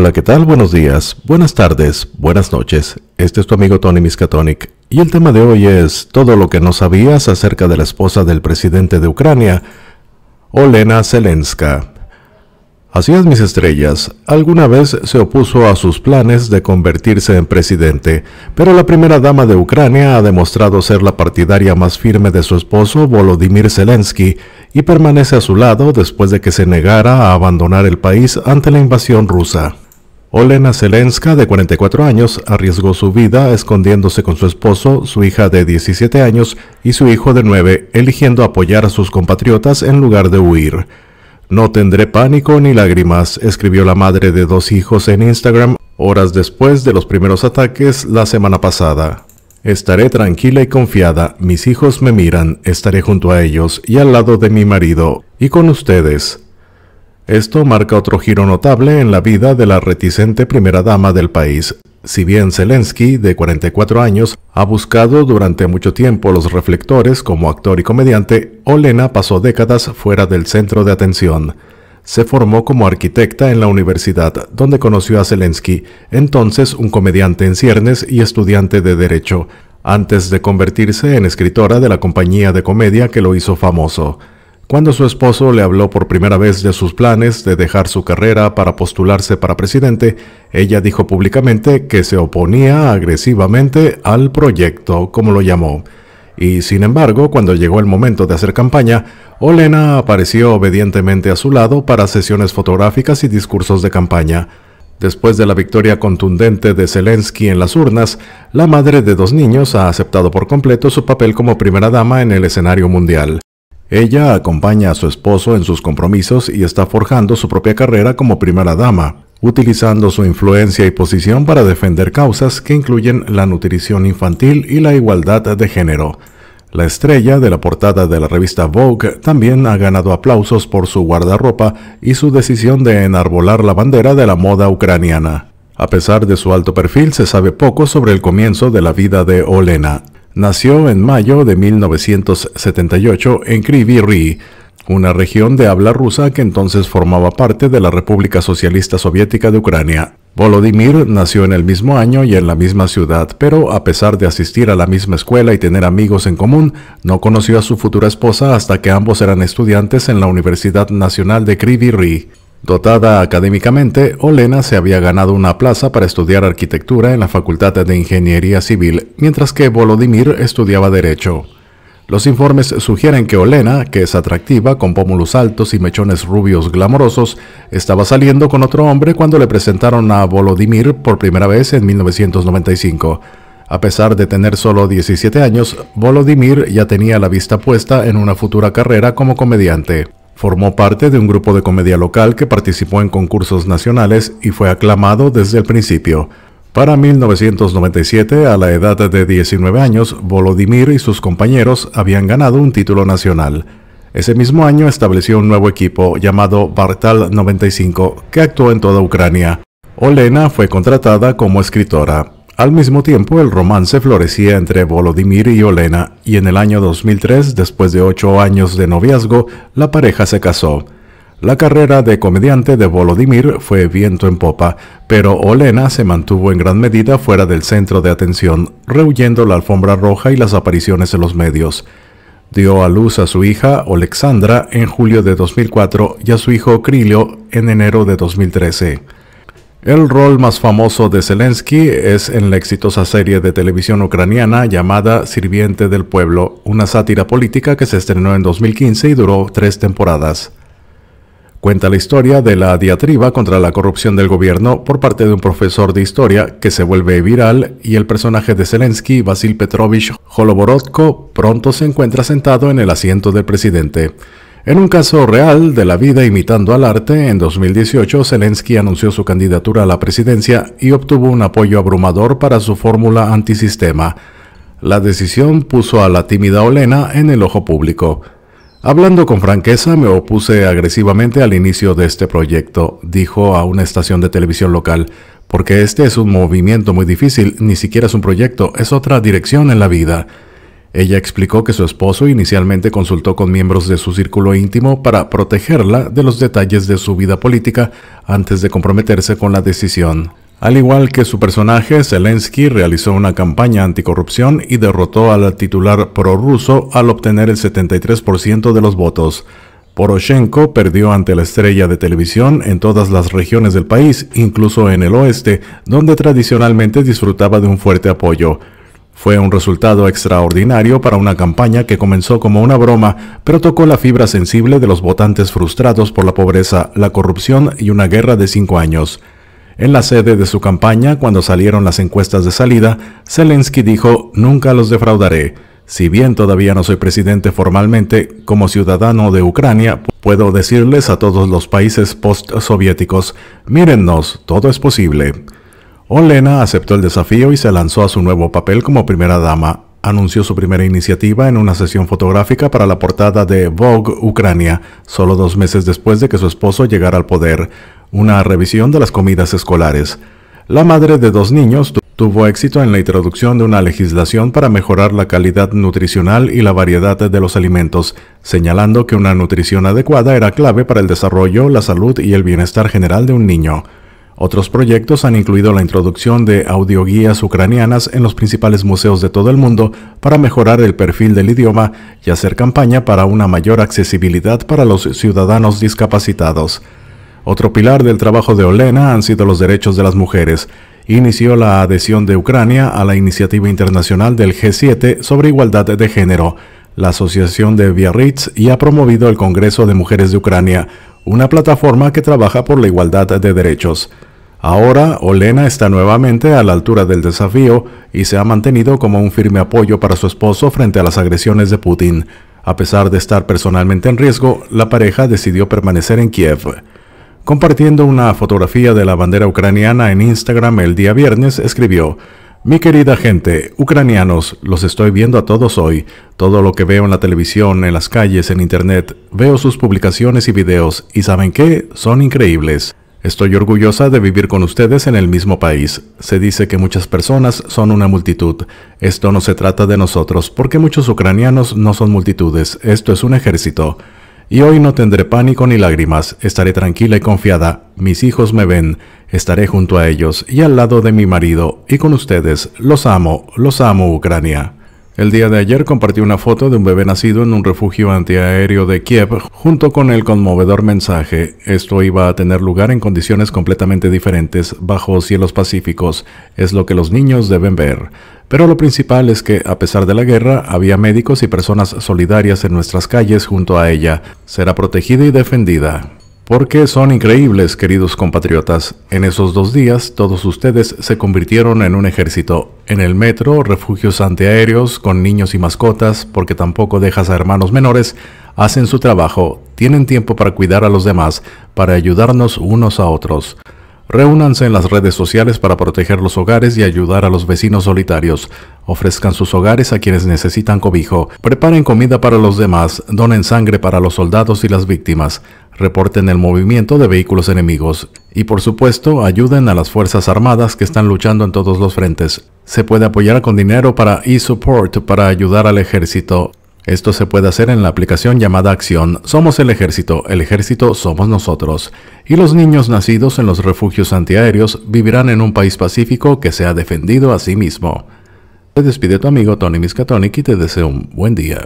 Hola, ¿qué tal? Buenos días, buenas tardes, buenas noches. Este es tu amigo Tony Miskatonic y el tema de hoy es todo lo que no sabías acerca de la esposa del presidente de Ucrania, Olena Zelenska. Así es, mis estrellas, alguna vez se opuso a sus planes de convertirse en presidente, pero la primera dama de Ucrania ha demostrado ser la partidaria más firme de su esposo Volodymyr Zelensky y permanece a su lado después de que se negara a abandonar el país ante la invasión rusa. Olena Zelenska, de 44 años, arriesgó su vida escondiéndose con su esposo, su hija de 17 años y su hijo de 9, eligiendo apoyar a sus compatriotas en lugar de huir. No tendré pánico ni lágrimas, escribió la madre de dos hijos en Instagram horas después de los primeros ataques la semana pasada. Estaré tranquila y confiada, mis hijos me miran, estaré junto a ellos y al lado de mi marido y con ustedes. Esto marca otro giro notable en la vida de la reticente primera dama del país. Si bien Zelensky, de 44 años, ha buscado durante mucho tiempo los reflectores como actor y comediante, Olena pasó décadas fuera del centro de atención. Se formó como arquitecta en la universidad, donde conoció a Zelensky, entonces un comediante en ciernes y estudiante de derecho, antes de convertirse en escritora de la compañía de comedia que lo hizo famoso cuando su esposo le habló por primera vez de sus planes de dejar su carrera para postularse para presidente, ella dijo públicamente que se oponía agresivamente al proyecto, como lo llamó. Y sin embargo, cuando llegó el momento de hacer campaña, Olena apareció obedientemente a su lado para sesiones fotográficas y discursos de campaña. Después de la victoria contundente de Zelensky en las urnas, la madre de dos niños ha aceptado por completo su papel como primera dama en el escenario mundial. Ella acompaña a su esposo en sus compromisos y está forjando su propia carrera como primera dama, utilizando su influencia y posición para defender causas que incluyen la nutrición infantil y la igualdad de género. La estrella de la portada de la revista Vogue también ha ganado aplausos por su guardarropa y su decisión de enarbolar la bandera de la moda ucraniana. A pesar de su alto perfil, se sabe poco sobre el comienzo de la vida de Olena. Nació en mayo de 1978 en Kryvyi una región de habla rusa que entonces formaba parte de la República Socialista Soviética de Ucrania. Volodymyr nació en el mismo año y en la misma ciudad, pero a pesar de asistir a la misma escuela y tener amigos en común, no conoció a su futura esposa hasta que ambos eran estudiantes en la Universidad Nacional de Kryvyi Rih. Dotada académicamente, Olena se había ganado una plaza para estudiar arquitectura en la Facultad de Ingeniería Civil, mientras que Volodymyr estudiaba derecho. Los informes sugieren que Olena, que es atractiva, con pómulos altos y mechones rubios glamorosos, estaba saliendo con otro hombre cuando le presentaron a Volodymyr por primera vez en 1995. A pesar de tener solo 17 años, Volodymyr ya tenía la vista puesta en una futura carrera como comediante. Formó parte de un grupo de comedia local que participó en concursos nacionales y fue aclamado desde el principio. Para 1997, a la edad de 19 años, Volodymyr y sus compañeros habían ganado un título nacional. Ese mismo año estableció un nuevo equipo llamado Bartal 95 que actuó en toda Ucrania. Olena fue contratada como escritora. Al mismo tiempo, el romance florecía entre Volodymyr y Olena, y en el año 2003, después de ocho años de noviazgo, la pareja se casó. La carrera de comediante de Volodymyr fue viento en popa, pero Olena se mantuvo en gran medida fuera del centro de atención, rehuyendo la alfombra roja y las apariciones en los medios. Dio a luz a su hija Alexandra en julio de 2004 y a su hijo Krilio en enero de 2013. El rol más famoso de Zelensky es en la exitosa serie de televisión ucraniana llamada Sirviente del Pueblo, una sátira política que se estrenó en 2015 y duró tres temporadas. Cuenta la historia de la diatriba contra la corrupción del gobierno por parte de un profesor de historia que se vuelve viral y el personaje de Zelensky, Vasil Petrovich Holoborodko, pronto se encuentra sentado en el asiento del presidente. En un caso real de la vida imitando al arte, en 2018 Zelensky anunció su candidatura a la presidencia y obtuvo un apoyo abrumador para su fórmula antisistema. La decisión puso a la tímida Olena en el ojo público. Hablando con franqueza, me opuse agresivamente al inicio de este proyecto, dijo a una estación de televisión local, porque este es un movimiento muy difícil, ni siquiera es un proyecto, es otra dirección en la vida. Ella explicó que su esposo inicialmente consultó con miembros de su círculo íntimo para protegerla de los detalles de su vida política antes de comprometerse con la decisión. Al igual que su personaje, Zelensky realizó una campaña anticorrupción y derrotó al titular prorruso al obtener el 73% de los votos. Poroshenko perdió ante la estrella de televisión en todas las regiones del país, incluso en el oeste, donde tradicionalmente disfrutaba de un fuerte apoyo. Fue un resultado extraordinario para una campaña que comenzó como una broma, pero tocó la fibra sensible de los votantes frustrados por la pobreza, la corrupción y una guerra de cinco años. En la sede de su campaña, cuando salieron las encuestas de salida, Zelensky dijo, nunca los defraudaré. Si bien todavía no soy presidente formalmente, como ciudadano de Ucrania, puedo decirles a todos los países postsoviéticos, mírennos, todo es posible. Olena aceptó el desafío y se lanzó a su nuevo papel como primera dama. Anunció su primera iniciativa en una sesión fotográfica para la portada de Vogue Ucrania, solo dos meses después de que su esposo llegara al poder, una revisión de las comidas escolares. La madre de dos niños tuvo éxito en la introducción de una legislación para mejorar la calidad nutricional y la variedad de los alimentos, señalando que una nutrición adecuada era clave para el desarrollo, la salud y el bienestar general de un niño. Otros proyectos han incluido la introducción de audioguías ucranianas en los principales museos de todo el mundo para mejorar el perfil del idioma y hacer campaña para una mayor accesibilidad para los ciudadanos discapacitados. Otro pilar del trabajo de Olena han sido los derechos de las mujeres. Inició la adhesión de Ucrania a la iniciativa internacional del G7 sobre igualdad de género, la Asociación de Biarritz y ha promovido el Congreso de Mujeres de Ucrania, una plataforma que trabaja por la igualdad de derechos. Ahora, Olena está nuevamente a la altura del desafío y se ha mantenido como un firme apoyo para su esposo frente a las agresiones de Putin. A pesar de estar personalmente en riesgo, la pareja decidió permanecer en Kiev. Compartiendo una fotografía de la bandera ucraniana en Instagram el día viernes, escribió, mi querida gente, ucranianos, los estoy viendo a todos hoy. Todo lo que veo en la televisión, en las calles, en internet, veo sus publicaciones y videos, y saben qué, son increíbles. Estoy orgullosa de vivir con ustedes en el mismo país. Se dice que muchas personas son una multitud. Esto no se trata de nosotros, porque muchos ucranianos no son multitudes. Esto es un ejército. Y hoy no tendré pánico ni lágrimas. Estaré tranquila y confiada. Mis hijos me ven. Estaré junto a ellos y al lado de mi marido y con ustedes. Los amo, los amo, Ucrania. El día de ayer compartió una foto de un bebé nacido en un refugio antiaéreo de Kiev junto con el conmovedor mensaje, esto iba a tener lugar en condiciones completamente diferentes bajo cielos pacíficos, es lo que los niños deben ver. Pero lo principal es que, a pesar de la guerra, había médicos y personas solidarias en nuestras calles junto a ella. Será protegida y defendida. Porque son increíbles, queridos compatriotas. En esos dos días, todos ustedes se convirtieron en un ejército. En el metro, refugios antiaéreos con niños y mascotas, porque tampoco dejas a hermanos menores, hacen su trabajo, tienen tiempo para cuidar a los demás, para ayudarnos unos a otros. Reúnanse en las redes sociales para proteger los hogares y ayudar a los vecinos solitarios. Ofrezcan sus hogares a quienes necesitan cobijo. Preparen comida para los demás. Donen sangre para los soldados y las víctimas. Reporten el movimiento de vehículos enemigos. Y por supuesto, ayuden a las Fuerzas Armadas que están luchando en todos los frentes. Se puede apoyar con dinero para eSupport para ayudar al ejército esto se puede hacer en la aplicación llamada Acción Somos el Ejército, el Ejército somos nosotros, y los niños nacidos en los refugios antiaéreos vivirán en un país pacífico que se ha defendido a sí mismo. Te despide tu amigo Tony Miskatonic y te deseo un buen día.